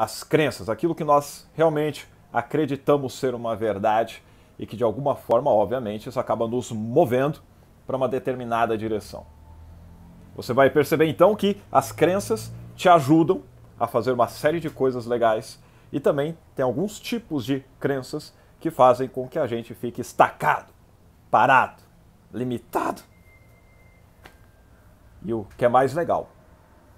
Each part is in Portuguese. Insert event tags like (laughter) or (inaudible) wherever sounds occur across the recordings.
as crenças, aquilo que nós realmente acreditamos ser uma verdade e que de alguma forma, obviamente, isso acaba nos movendo para uma determinada direção. Você vai perceber então que as crenças te ajudam a fazer uma série de coisas legais e também tem alguns tipos de crenças que fazem com que a gente fique estacado, parado, limitado. E o que é mais legal,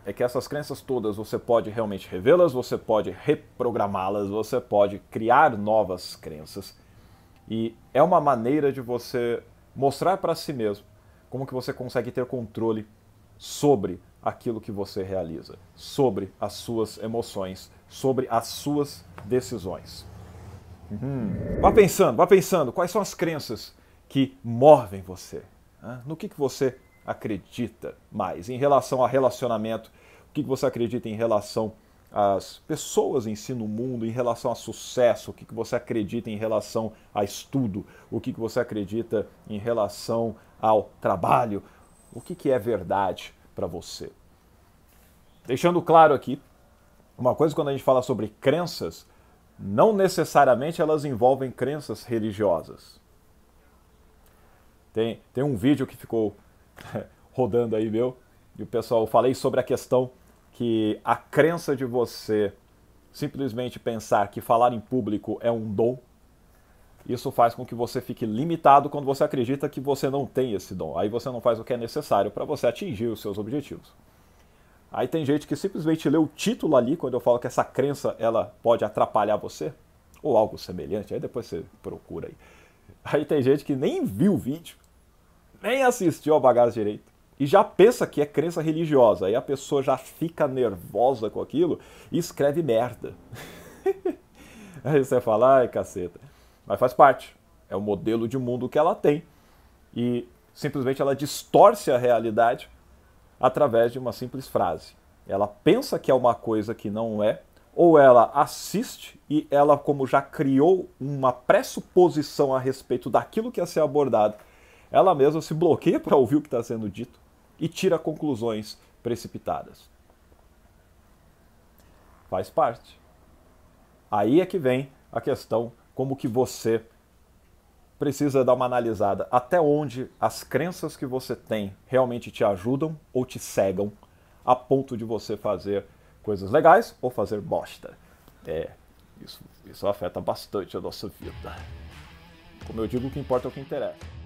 é que essas crenças todas você pode realmente revê-las, você pode reprogramá-las, você pode criar novas crenças. E é uma maneira de você mostrar para si mesmo como que você consegue ter controle sobre aquilo que você realiza, sobre as suas emoções, sobre as suas decisões. Uhum. Vá pensando, vá pensando, quais são as crenças que movem você? Né? No que, que você acredita mais. Em relação a relacionamento, o que você acredita em relação às pessoas em si no mundo, em relação a sucesso, o que você acredita em relação a estudo, o que você acredita em relação ao trabalho, o que é verdade para você. Deixando claro aqui, uma coisa quando a gente fala sobre crenças, não necessariamente elas envolvem crenças religiosas. Tem, tem um vídeo que ficou (laughs) rodando aí meu, e o pessoal, falei sobre a questão que a crença de você simplesmente pensar que falar em público é um dom, isso faz com que você fique limitado quando você acredita que você não tem esse dom. Aí você não faz o que é necessário para você atingir os seus objetivos. Aí tem gente que simplesmente lê o título ali quando eu falo que essa crença ela pode atrapalhar você ou algo semelhante. Aí depois você procura aí. Aí tem gente que nem viu o vídeo nem assistiu ao bagaço direito e já pensa que é crença religiosa. Aí a pessoa já fica nervosa com aquilo e escreve merda. (laughs) Aí você fala, ai caceta. Mas faz parte. É o modelo de mundo que ela tem. E simplesmente ela distorce a realidade através de uma simples frase. Ela pensa que é uma coisa que não é, ou ela assiste e ela, como já criou uma pressuposição a respeito daquilo que ia ser abordado, ela mesma se bloqueia para ouvir o que está sendo dito e tira conclusões precipitadas. Faz parte. Aí é que vem a questão como que você precisa dar uma analisada até onde as crenças que você tem realmente te ajudam ou te cegam a ponto de você fazer coisas legais ou fazer bosta. É, isso, isso afeta bastante a nossa vida. Como eu digo, o que importa é o que interessa.